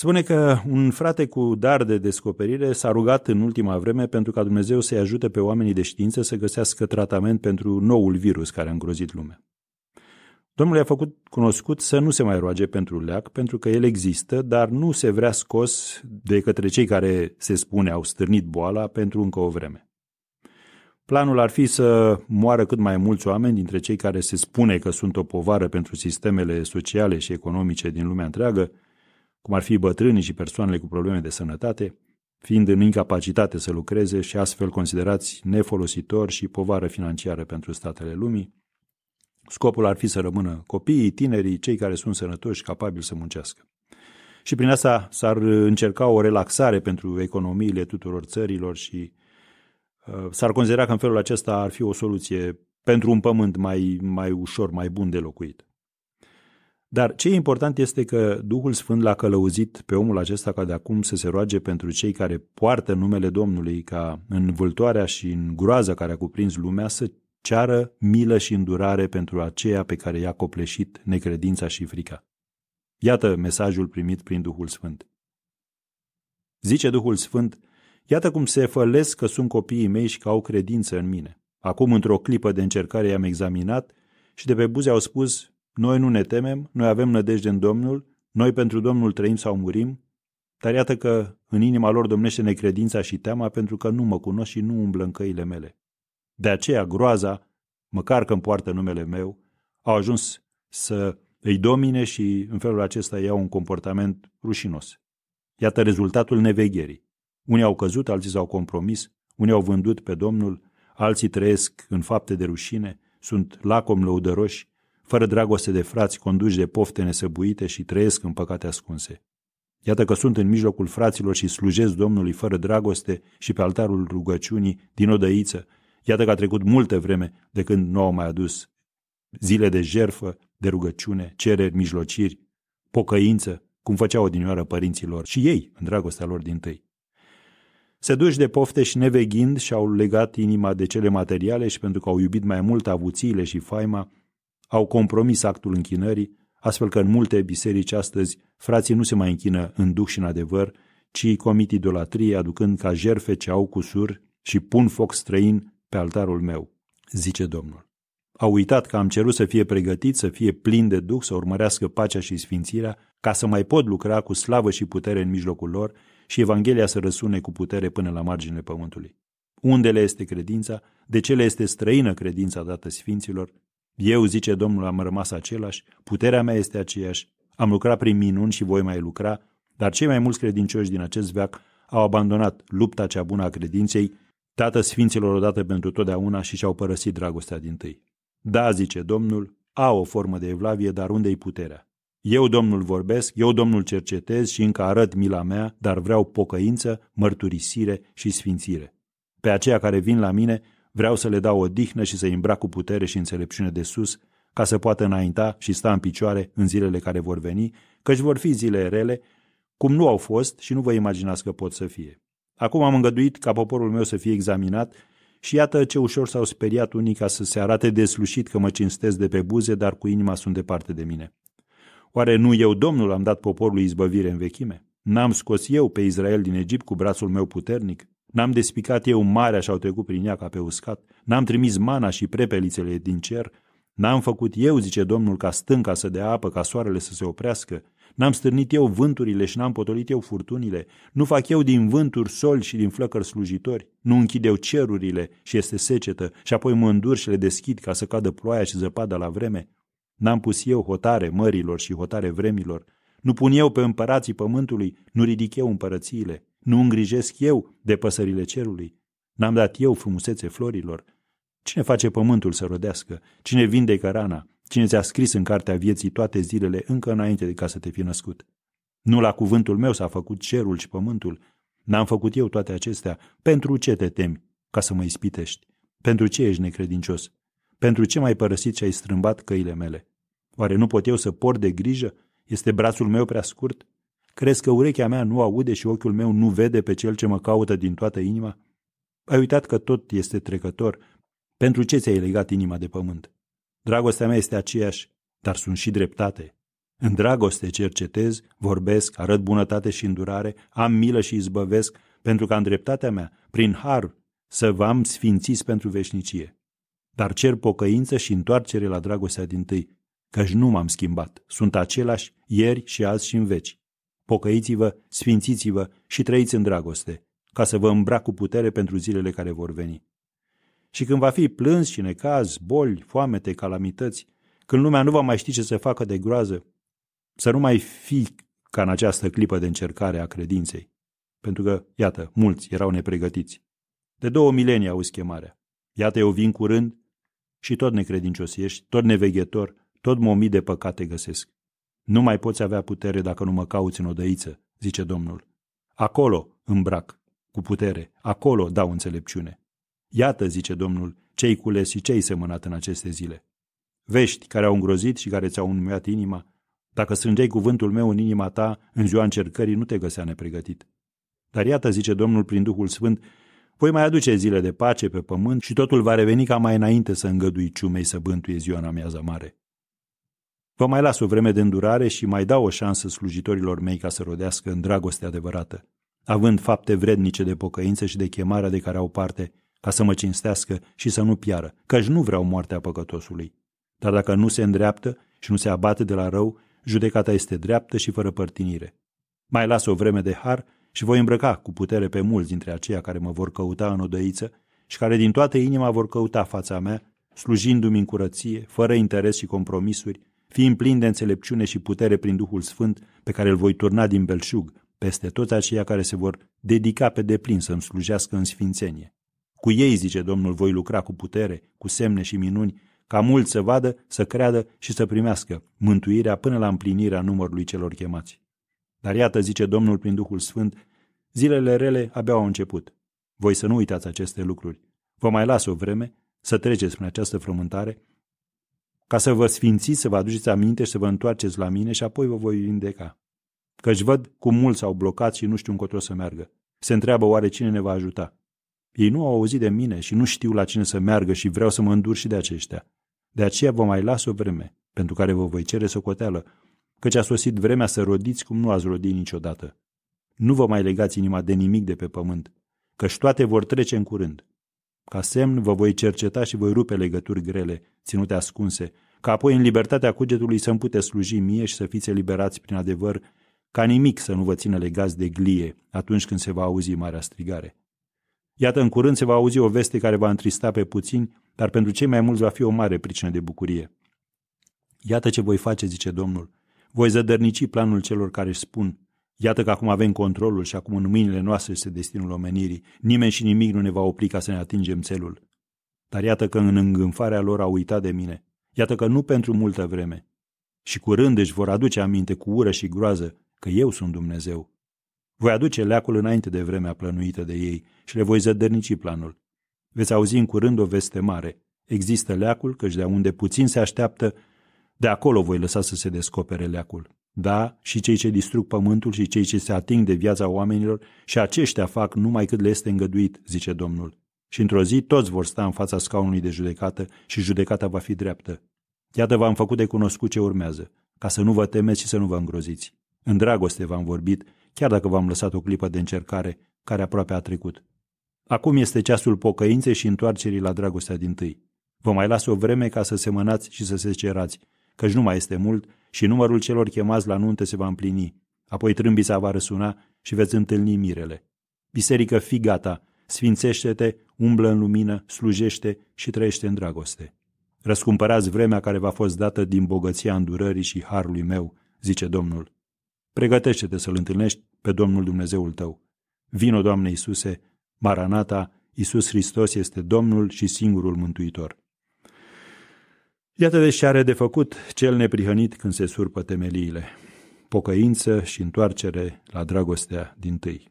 Spune că un frate cu dar de descoperire s-a rugat în ultima vreme pentru ca Dumnezeu să-i ajute pe oamenii de știință să găsească tratament pentru noul virus care a îngrozit lumea. Domnul i-a făcut cunoscut să nu se mai roage pentru leac, pentru că el există, dar nu se vrea scos de către cei care, se spune, au stârnit boala pentru încă o vreme. Planul ar fi să moară cât mai mulți oameni dintre cei care se spune că sunt o povară pentru sistemele sociale și economice din lumea întreagă, cum ar fi bătrânii și persoanele cu probleme de sănătate, fiind în incapacitate să lucreze și astfel considerați nefolositori și povară financiară pentru statele lumii, scopul ar fi să rămână copiii, tinerii, cei care sunt sănătoși, și capabili să muncească. Și prin asta s-ar încerca o relaxare pentru economiile tuturor țărilor și uh, s-ar considera că în felul acesta ar fi o soluție pentru un pământ mai, mai ușor, mai bun de locuit. Dar ce e important este că Duhul Sfânt l-a călăuzit pe omul acesta ca de acum să se roage pentru cei care poartă numele Domnului ca în vâltoarea și în groaza care a cuprins lumea să ceară milă și îndurare pentru aceea pe care i-a copleșit necredința și frica. Iată mesajul primit prin Duhul Sfânt. Zice Duhul Sfânt, iată cum se fălesc că sunt copiii mei și că au credință în mine. Acum, într-o clipă de încercare, i-am examinat și de pe buze au spus, noi nu ne temem, noi avem nădejde în Domnul, noi pentru Domnul trăim sau murim, dar iată că în inima lor domnește necredința și teama pentru că nu mă cunosc și nu umblă în căile mele. De aceea groaza, măcar că îmi poartă numele meu, au ajuns să îi domine și în felul acesta iau un comportament rușinos. Iată rezultatul nevegherii. Unii au căzut, alții s-au compromis, unii au vândut pe Domnul, alții trăiesc în fapte de rușine, sunt lacom lăudăroși, fără dragoste de frați conduși de pofte nesăbuite și trăiesc în păcate ascunse. Iată că sunt în mijlocul fraților și slujesc Domnului fără dragoste și pe altarul rugăciunii din odăiță. Iată că a trecut multă vreme de când nu au mai adus zile de jerfă, de rugăciune, cereri, mijlociri, pocăință, cum făceau odinioară părinților și ei în dragostea lor din tâi. duci de pofte și neveghind și-au legat inima de cele materiale și pentru că au iubit mai mult avuțiile și faima, au compromis actul închinării, astfel că în multe biserici astăzi frații nu se mai închină în duc și în adevăr, ci îi comit idolatrie aducând ca jerfe ce au cusuri și pun foc străin pe altarul meu, zice Domnul. Au uitat că am cerut să fie pregătit, să fie plin de duh, să urmărească pacea și sfințirea, ca să mai pot lucra cu slavă și putere în mijlocul lor și Evanghelia să răsune cu putere până la marginile pământului. Unde le este credința, de ce le este străină credința dată sfinților eu, zice Domnul, am rămas același, puterea mea este aceeași, am lucrat prin minuni și voi mai lucra, dar cei mai mulți credincioși din acest veac au abandonat lupta cea bună a credinței, Tată Sfinților odată pentru totdeauna și și-au părăsit dragostea din tâi. Da, zice Domnul, au o formă de evlavie, dar unde-i puterea? Eu, Domnul, vorbesc, eu, Domnul, cercetez și încă arăt mila mea, dar vreau pocăință, mărturisire și sfințire. Pe aceia care vin la mine Vreau să le dau o dihnă și să îi îmbrac cu putere și înțelepciune de sus, ca să poată înainta și sta în picioare în zilele care vor veni, căci vor fi zile rele, cum nu au fost și nu vă imaginați că pot să fie. Acum am îngăduit ca poporul meu să fie examinat și iată ce ușor s-au speriat unii ca să se arate deslușit că mă cinstesc de pe buze, dar cu inima sunt departe de mine. Oare nu eu, Domnul, am dat poporului izbăvire în vechime? N-am scos eu pe Israel din Egipt cu brațul meu puternic? N-am despicat eu marea și au trecut prin ea ca pe uscat, n-am trimis mana și prepelițele din cer, n-am făcut eu, zice Domnul, ca stânca să dea apă, ca soarele să se oprească, n-am stârnit eu vânturile și n-am potolit eu furtunile, nu fac eu din vânturi soli și din flăcări slujitori, nu închid eu cerurile și este secetă și apoi mă îndur și le deschid ca să cadă ploaia și zăpada la vreme, n-am pus eu hotare mărilor și hotare vremilor, nu pun eu pe împărații pământului, nu ridic eu împărățiile, nu îngrijesc eu de păsările cerului. N-am dat eu frumusețe florilor. Cine face pământul să rodească? Cine vindecă rana? Cine ți-a scris în cartea vieții toate zilele încă înainte de ca să te fi născut? Nu la cuvântul meu s-a făcut cerul și pământul. N-am făcut eu toate acestea. Pentru ce te temi? Ca să mă ispitești. Pentru ce ești necredincios? Pentru ce m-ai părăsit și ai strâmbat căile mele? Oare nu pot eu să por de grijă? Este brațul meu prea scurt? Crezi că urechea mea nu aude și ochiul meu nu vede pe cel ce mă caută din toată inima? Ai uitat că tot este trecător. Pentru ce ți-ai legat inima de pământ? Dragostea mea este aceeași, dar sunt și dreptate. În dragoste cercetez, vorbesc, arăt bunătate și îndurare, am milă și izbăvesc, pentru ca în dreptatea mea, prin har, să v am sfințiți pentru veșnicie. Dar cer pocăință și întoarcere la dragostea din tâi, căci nu m-am schimbat, sunt același ieri și azi și în veci pocăiți-vă, sfințiți-vă și trăiți în dragoste, ca să vă îmbrac cu putere pentru zilele care vor veni. Și când va fi plâns și necaz, boli, foamete, calamități, când lumea nu va mai ști ce să facă de groază, să nu mai fi ca în această clipă de încercare a credinței. Pentru că, iată, mulți erau nepregătiți. De două milenii auzi chemarea. Iată, eu vin curând și tot necredincioși ești, tot neveghetor, tot momii de păcate găsesc. Nu mai poți avea putere dacă nu mă cauți în odăiță, zice Domnul. Acolo îmbrac cu putere, acolo dau înțelepciune. Iată, zice Domnul, cei cules și cei semănat în aceste zile. Vești care au îngrozit și care ți-au înmuiat inima, dacă strângeai cuvântul meu în inima ta, în ziua încercării nu te găsea nepregătit. Dar iată, zice Domnul prin Duhul Sfânt, voi mai aduce zile de pace pe pământ și totul va reveni ca mai înainte să îngădui ciumei să bântuie ziua în amiaza mare. Vă mai las o vreme de îndurare și mai dau o șansă slujitorilor mei ca să rodească în dragoste adevărată, având fapte vrednice de pocăință și de chemarea de care au parte, ca să mă cinstească și să nu piară, căci nu vreau moartea păcătosului. Dar dacă nu se îndreaptă și nu se abate de la rău, judecata este dreaptă și fără părtinire. Mai las o vreme de har și voi îmbrăca cu putere pe mulți dintre aceia care mă vor căuta în odăiță și care din toată inima vor căuta fața mea, slujindu-mi în curăție, fără interes și compromisuri, fiind plin de înțelepciune și putere prin Duhul Sfânt pe care îl voi turna din belșug peste toți aceia care se vor dedica pe deplin să-mi slujească în sfințenie. Cu ei, zice Domnul, voi lucra cu putere, cu semne și minuni, ca mulți să vadă, să creadă și să primească mântuirea până la împlinirea numărului celor chemați. Dar iată, zice Domnul prin Duhul Sfânt, zilele rele abia au început. Voi să nu uitați aceste lucruri. Vă mai las o vreme să treceți prin această frământare, ca să vă sfințiți, să vă aduceți aminte și să vă întoarceți la mine și apoi vă voi vindeca. Căci văd cum mulți s-au blocat și nu știu încotro să meargă. Se întreabă oare cine ne va ajuta. Ei nu au auzit de mine și nu știu la cine să meargă și vreau să mă îndur și de aceștia. De aceea vă mai las o vreme, pentru care vă voi cere socoteală, căci a sosit vremea să rodiți cum nu ați rodit niciodată. Nu vă mai legați inima de nimic de pe pământ, căci toate vor trece în curând. Ca semn vă voi cerceta și voi rupe legături grele, ținute ascunse, ca apoi în libertatea cugetului să-mi puteți sluji mie și să fiți eliberați prin adevăr, ca nimic să nu vă țină legați de glie atunci când se va auzi marea strigare. Iată, în curând se va auzi o veste care va întrista pe puțini, dar pentru cei mai mulți va fi o mare pricină de bucurie. Iată ce voi face, zice Domnul. Voi zădărnici planul celor care își spun, Iată că acum avem controlul și acum în mâinile noastre este destinul omenirii. Nimeni și nimic nu ne va opri ca să ne atingem țelul. Dar iată că în îngânfarea lor au uitat de mine. Iată că nu pentru multă vreme. Și curând își vor aduce aminte cu ură și groază că eu sunt Dumnezeu. Voi aduce leacul înainte de vremea plănuită de ei și le voi zădărnici planul. Veți auzi în curând o veste mare. Există leacul, căci de unde puțin se așteaptă, de acolo voi lăsa să se descopere leacul. Da, și cei ce distrug pământul și cei ce se ating de viața oamenilor și aceștia fac numai cât le este îngăduit, zice Domnul. Și într-o zi toți vor sta în fața scaunului de judecată și judecata va fi dreaptă. Iată v-am făcut de cunoscut ce urmează, ca să nu vă temeți și să nu vă îngroziți. În dragoste v-am vorbit, chiar dacă v-am lăsat o clipă de încercare, care aproape a trecut. Acum este ceasul pocăinței și întoarcerii la dragostea din tâi. Vă mai las o vreme ca să semănați și să se cerați, căci nu mai este mult și numărul celor chemați la nuntă se va împlini. Apoi trâmbița va răsuna și veți întâlni mirele. Biserică, fi gata, sfințește-te, umblă în lumină, slujește și trăiește în dragoste. Răscumpărați vremea care v-a fost dată din bogăția îndurării și harului meu, zice Domnul. Pregătește-te să-L întâlnești pe Domnul Dumnezeul tău. Vino, Doamne Iisuse, Maranata, Iisus Hristos este Domnul și singurul Mântuitor. Iată de ce are de făcut cel neprihănit când se surpă temeliile. Pocăință și întoarcere la dragostea din tâi.